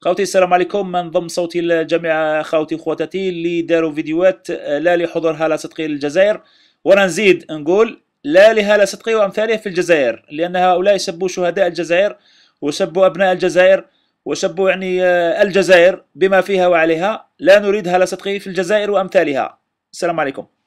خوتي السلام عليكم من ضم صوتي لجميع خوتي وخواتاتي اللي داروا فيديوهات آه، لا لحضور هالة صدقي للجزائر وانا نزيد نقول لا لهالة صدقي وامثاله في الجزائر لان هؤلاء سبوا شهداء الجزائر وسبوا ابناء الجزائر وسبوا يعني آه، الجزائر بما فيها وعليها لا نريد هالة صدقي في الجزائر وامثالها السلام عليكم